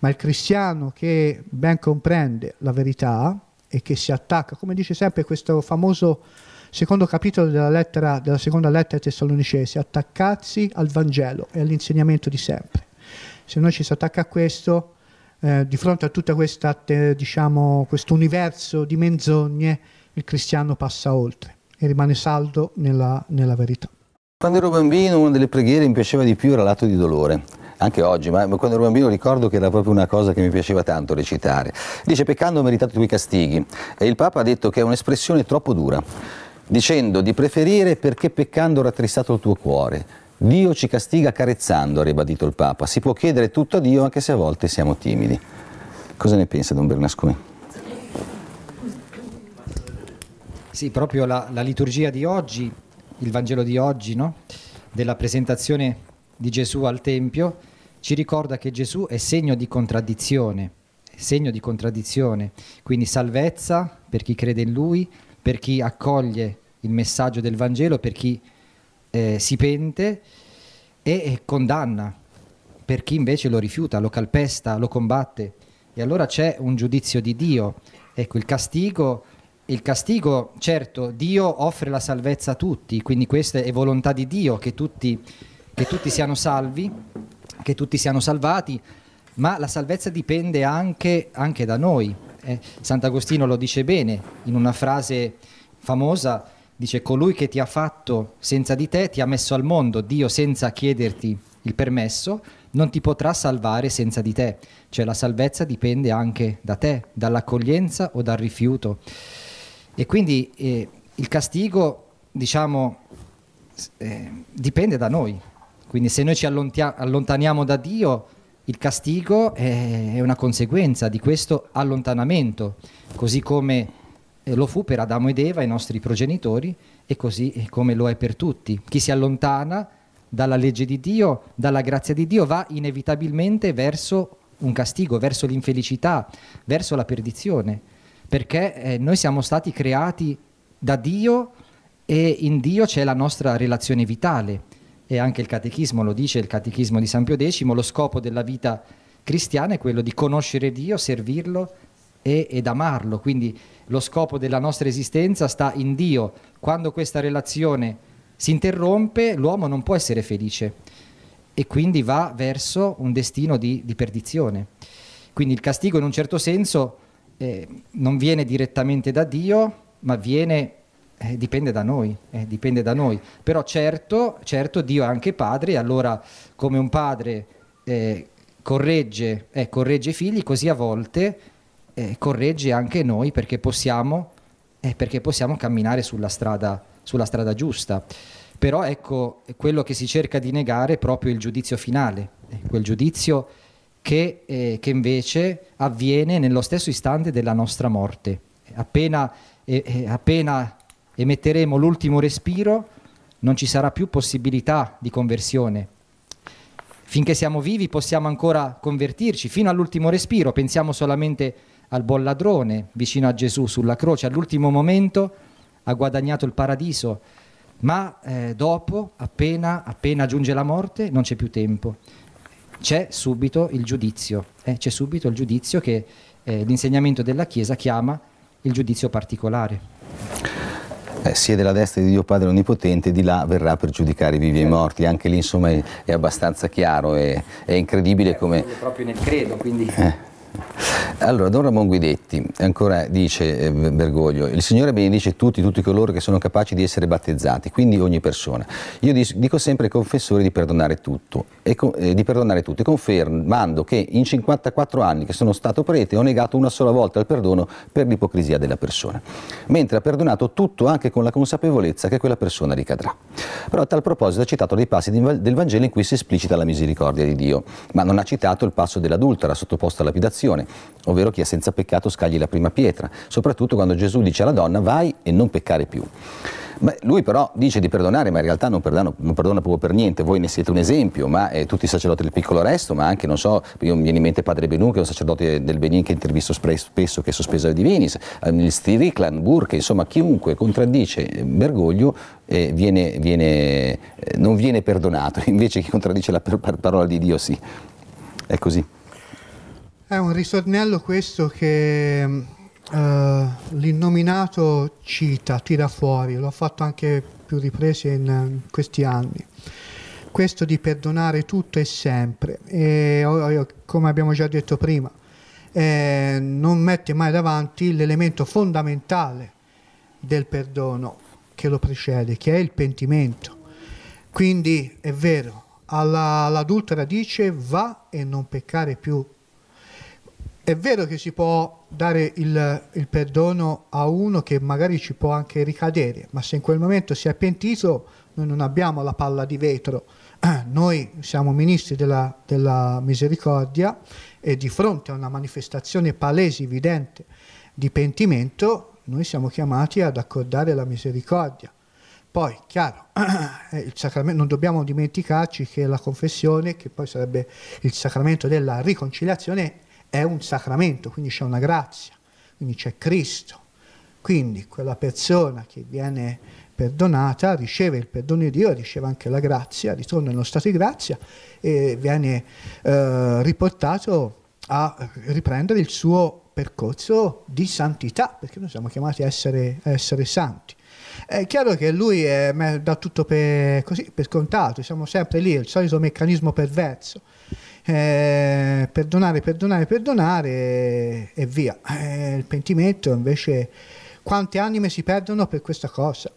Ma il cristiano che ben comprende la verità e che si attacca, come dice sempre questo famoso secondo capitolo della, lettera, della seconda lettera ai Tessalonicesi, attaccarsi al Vangelo e all'insegnamento di sempre. Se noi ci si attacca a questo, eh, di fronte a tutto diciamo, questo universo di menzogne, il cristiano passa oltre e rimane saldo nella, nella verità. Quando ero bambino una delle preghiere mi piaceva di più era l'atto di dolore, anche oggi, ma quando ero bambino ricordo che era proprio una cosa che mi piaceva tanto recitare. Dice, peccando ho meritato i tuoi castighi. E il Papa ha detto che è un'espressione troppo dura dicendo di preferire perché peccando rattristato il tuo cuore. Dio ci castiga carezzando, ha ribadito il Papa. Si può chiedere tutto a Dio anche se a volte siamo timidi. Cosa ne pensa Don Bernasconi? Sì, proprio la, la liturgia di oggi, il Vangelo di oggi, no? della presentazione di Gesù al Tempio, ci ricorda che Gesù è segno di contraddizione, segno di contraddizione, quindi salvezza per chi crede in Lui, per chi accoglie il messaggio del Vangelo, per chi eh, si pente e, e condanna, per chi invece lo rifiuta, lo calpesta, lo combatte. E allora c'è un giudizio di Dio. Ecco, il castigo, il castigo, certo, Dio offre la salvezza a tutti, quindi questa è volontà di Dio che tutti, che tutti siano salvi, che tutti siano salvati, ma la salvezza dipende anche, anche da noi, eh, Sant'Agostino lo dice bene in una frase famosa, dice colui che ti ha fatto senza di te ti ha messo al mondo, Dio senza chiederti il permesso non ti potrà salvare senza di te, cioè la salvezza dipende anche da te, dall'accoglienza o dal rifiuto. E quindi eh, il castigo, diciamo, eh, dipende da noi. Quindi se noi ci allontaniamo da Dio, il castigo è una conseguenza di questo allontanamento, così come eh, lo fu per Adamo ed Eva, i nostri progenitori, e così eh, come lo è per tutti. Chi si allontana dalla legge di Dio, dalla grazia di Dio, va inevitabilmente verso un castigo, verso l'infelicità, verso la perdizione, perché eh, noi siamo stati creati da Dio e in Dio c'è la nostra relazione vitale e anche il Catechismo lo dice, il Catechismo di San Pio X, lo scopo della vita cristiana è quello di conoscere Dio, servirlo e, ed amarlo. Quindi lo scopo della nostra esistenza sta in Dio. Quando questa relazione si interrompe, l'uomo non può essere felice e quindi va verso un destino di, di perdizione. Quindi il castigo in un certo senso eh, non viene direttamente da Dio, ma viene eh, dipende da noi, eh, dipende da noi. Però certo, certo Dio è anche padre, allora come un padre eh, corregge, eh, corregge, i figli, così a volte eh, corregge anche noi perché possiamo, eh, perché possiamo camminare sulla strada, sulla strada, giusta. Però ecco, quello che si cerca di negare è proprio il giudizio finale, quel giudizio che, che invece avviene nello stesso istante della nostra morte. Appena, appena e metteremo l'ultimo respiro, non ci sarà più possibilità di conversione. Finché siamo vivi possiamo ancora convertirci fino all'ultimo respiro, pensiamo solamente al buon ladrone vicino a Gesù sulla croce, all'ultimo momento ha guadagnato il paradiso, ma eh, dopo, appena, appena giunge la morte, non c'è più tempo c'è subito il giudizio, eh? c'è subito il giudizio che eh, l'insegnamento della Chiesa chiama il giudizio particolare eh, siede alla destra di Dio Padre Onnipotente, di là verrà per giudicare i vivi e i morti. Anche lì insomma è, è abbastanza chiaro, è, è incredibile certo, come... Proprio nel credo, quindi... Eh. Allora, Don Ramon Guidetti ancora dice eh, Bergoglio, il Signore benedice tutti, tutti coloro che sono capaci di essere battezzati, quindi ogni persona. Io dico sempre ai confessori di perdonare tutto e, eh, di perdonare tutti, confermando che in 54 anni che sono stato prete ho negato una sola volta il perdono per l'ipocrisia della persona, mentre ha perdonato tutto anche con la consapevolezza che quella persona ricadrà. Però a tal proposito ha citato dei passi del Vangelo in cui si esplicita la misericordia di Dio, ma non ha citato il passo dell'adultera sottoposta alla lapidazione tentazione, ovvero chi è senza peccato scagli la prima pietra, soprattutto quando Gesù dice alla donna vai e non peccare più. Beh, lui però dice di perdonare, ma in realtà non perdona, non perdona, proprio per niente, voi ne siete un esempio, ma eh, tutti i sacerdoti del piccolo resto, ma anche, non so, io mi viene in mente Padre Benù, che è un sacerdote del Benin che intervisto spesso, che è sospeso da Divinis, eh, Stiriclan, Burke, insomma, chiunque contraddice eh, Bergoglio eh, viene, viene, eh, non viene perdonato, invece chi contraddice la parola di Dio sì. È così. È un ritornello questo che uh, l'innominato cita, tira fuori, l'ho fatto anche più riprese in mm, questi anni questo di perdonare tutto e sempre. E, oh, oh, come abbiamo già detto prima, eh, non mette mai davanti l'elemento fondamentale del perdono che lo precede, che è il pentimento. Quindi è vero, alla, all'adultera dice va e non peccare più è vero che si può dare il, il, perdono a uno che magari ci può anche ricadere, ma se in quel momento si è pentito, noi non abbiamo la palla di vetro. Noi siamo ministri della, della misericordia e di fronte a una manifestazione palese, evidente di pentimento, noi siamo chiamati ad accordare la misericordia. Poi, chiaro, non dobbiamo dimenticarci che la confessione, che poi sarebbe il sacramento della riconciliazione, è un sacramento, quindi c'è una grazia, quindi c'è Cristo. Quindi quella persona che viene perdonata riceve il perdono di Dio, riceve anche la grazia, ritorna nello stato di grazia e viene eh, riportato a riprendere il suo percorso di santità, perché noi siamo chiamati a essere, a essere santi. È chiaro che lui è, dà tutto per, così, per scontato, siamo sempre lì, il solito meccanismo perverso eh, perdonare, perdonare, perdonare e, e via. Eh, il pentimento invece, quante anime si perdono per questa cosa?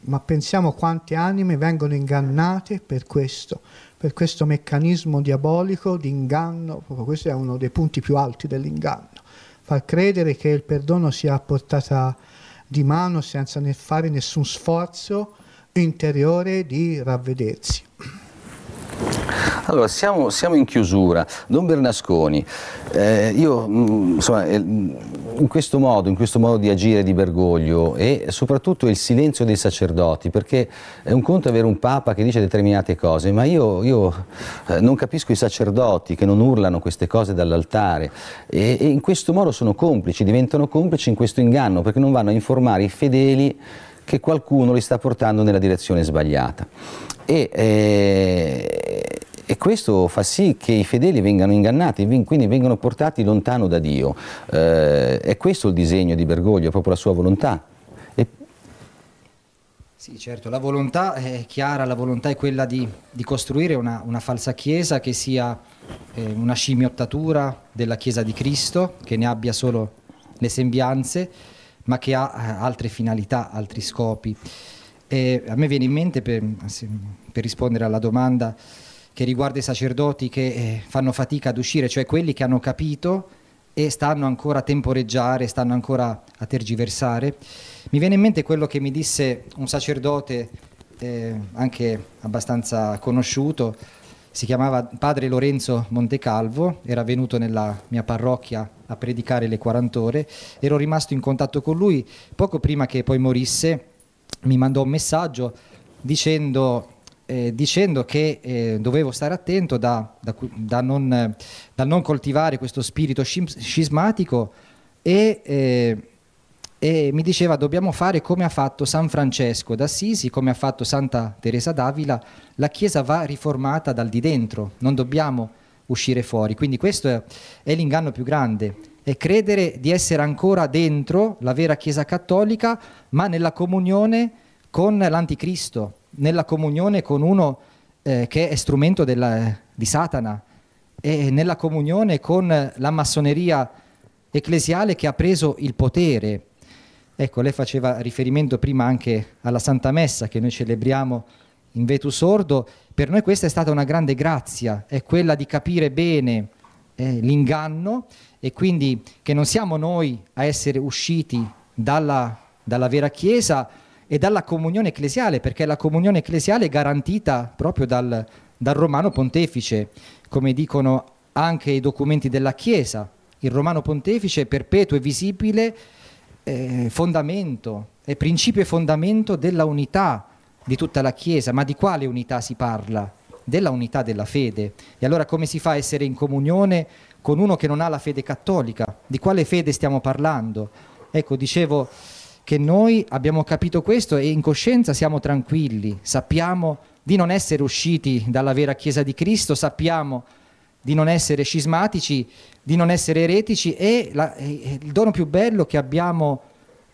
Ma pensiamo quante anime vengono ingannate per questo, per questo meccanismo diabolico di inganno, proprio questo è uno dei punti più alti dell'inganno, far credere che il perdono sia a portata di mano senza ne fare nessun sforzo interiore di ravvedersi. Allora, siamo, siamo in chiusura. Don Bernasconi, eh, io mh, mm, insomma, eh, in questo modo, in questo modo di agire di Bergoglio e soprattutto il silenzio dei sacerdoti, perché è un conto avere un Papa che dice determinate cose, ma io, io eh, non capisco i sacerdoti che non urlano queste cose dall'altare e, e in questo modo sono complici, diventano complici in questo inganno, perché non vanno a informare i fedeli che qualcuno li sta portando nella direzione sbagliata. E, eh, e questo fa sì che i fedeli vengano ingannati, quindi vengano portati lontano da Dio. Eh, è questo il disegno di Bergoglio, proprio la sua volontà. E... Sì, certo, la volontà è chiara, la volontà è quella di, di costruire una, una, falsa chiesa che sia eh, una scimmiottatura della chiesa di Cristo, che ne abbia solo le sembianze, ma che ha eh, altre finalità, altri scopi. E a me viene in mente, per, per rispondere alla domanda, che riguarda i sacerdoti che eh, fanno fatica ad uscire, cioè quelli che hanno capito e stanno ancora a temporeggiare, stanno ancora a tergiversare. Mi viene in mente quello che mi disse un sacerdote eh, anche abbastanza conosciuto, si chiamava padre Lorenzo Montecalvo, era venuto nella mia parrocchia a predicare le 40 ore, ero rimasto in contatto con lui poco prima che poi morisse, mi mandò un messaggio dicendo eh, dicendo che eh, dovevo stare attento da, da, da, non, da, non, coltivare questo spirito scismatico e, eh, e, mi diceva dobbiamo fare come ha fatto San Francesco d'Assisi, come ha fatto Santa Teresa d'Avila, la Chiesa va riformata dal di dentro, non dobbiamo uscire fuori. Quindi questo è, è l'inganno più grande, è credere di essere ancora dentro la vera Chiesa cattolica, ma nella comunione con l'anticristo nella comunione con uno eh, che è strumento della, di Satana e nella comunione con la massoneria ecclesiale che ha preso il potere. Ecco, lei faceva riferimento prima anche alla Santa Messa che noi celebriamo in Vetus Sordo, per noi questa è stata una grande grazia, è quella di capire bene eh, l'inganno e quindi che non siamo noi a essere usciti dalla, dalla vera Chiesa, e dalla comunione ecclesiale, perché la comunione ecclesiale è garantita proprio dal, dal Romano Pontefice, come dicono anche i documenti della Chiesa. Il Romano Pontefice è perpetuo e visibile eh, fondamento, è principio e fondamento della unità di tutta la Chiesa, ma di quale unità si parla? Della unità della fede. E allora come si fa a essere in comunione con uno che non ha la fede cattolica? Di quale fede stiamo parlando? Ecco, dicevo che noi abbiamo capito questo e in coscienza siamo tranquilli, sappiamo di non essere usciti dalla vera Chiesa di Cristo, sappiamo di non essere scismatici, di non essere eretici e la, eh, il dono più bello che abbiamo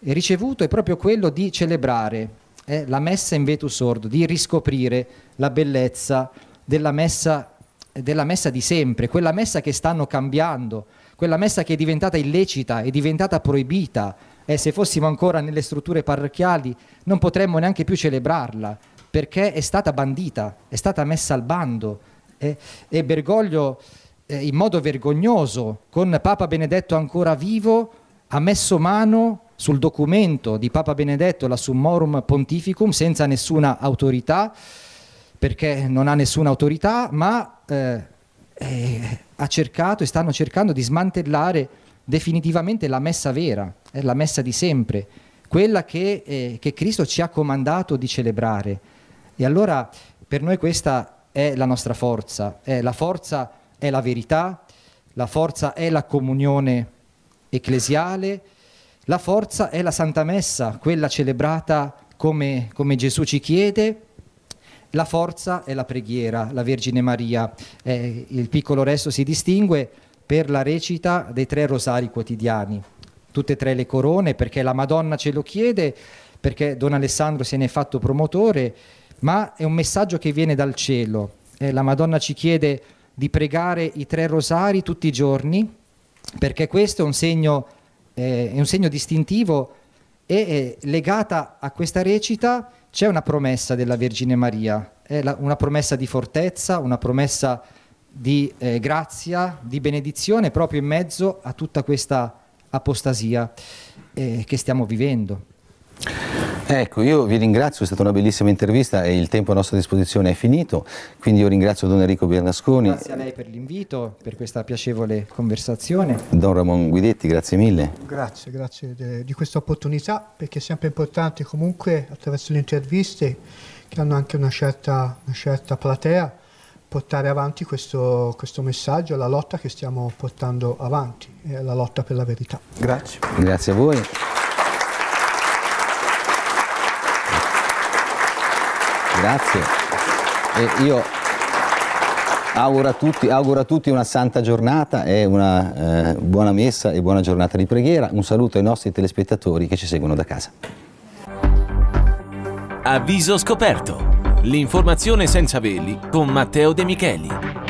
ricevuto è proprio quello di celebrare eh, la messa in vetus ordo, di riscoprire la bellezza della messa, della messa di sempre, quella messa che stanno cambiando, quella messa che è diventata illecita, è diventata proibita, e se fossimo ancora nelle strutture parrocchiali non potremmo neanche più celebrarla perché è stata bandita, è stata messa al bando eh? e Bergoglio eh, in modo vergognoso con Papa Benedetto ancora vivo ha messo mano sul documento di Papa Benedetto, la Summorum Pontificum, senza nessuna autorità, perché non ha nessuna autorità, ma eh, eh, ha cercato e stanno cercando di smantellare definitivamente la messa vera è la messa di sempre, quella che, eh, che Cristo ci ha comandato di celebrare. E allora per noi questa è la nostra forza, eh, la forza è la verità, la forza è la comunione ecclesiale, la forza è la Santa Messa, quella celebrata come, come Gesù ci chiede, la forza è la preghiera, la Vergine Maria. Eh, il piccolo resto si distingue per la recita dei tre rosari quotidiani tutte e tre le corone perché la Madonna ce lo chiede, perché Don Alessandro se ne è fatto promotore, ma è un messaggio che viene dal cielo. Eh, la Madonna ci chiede di pregare i tre rosari tutti i giorni, perché questo è un segno, eh, è un segno distintivo e eh, legata a questa recita c'è una promessa della Vergine Maria, la, una promessa di fortezza, una promessa di eh, grazia, di benedizione proprio in mezzo a tutta questa apostasia eh, che stiamo vivendo. Ecco, io vi ringrazio, è stata una bellissima intervista e il tempo a nostra disposizione è finito, quindi io ringrazio Don Enrico Bernasconi. Grazie a lei per l'invito, per questa piacevole conversazione. Don Ramon Guidetti, grazie mille. Grazie, grazie di questa opportunità perché è sempre importante comunque attraverso le interviste che hanno anche una certa, una certa platea portare avanti questo, questo messaggio, la lotta che stiamo portando avanti, la lotta per la verità. Grazie. Grazie a voi. Grazie. E io auguro a, tutti, auguro a tutti una santa giornata e una eh, buona messa e buona giornata di preghiera. Un saluto ai nostri telespettatori che ci seguono da casa. Avviso scoperto. L'informazione senza veli con Matteo De Micheli.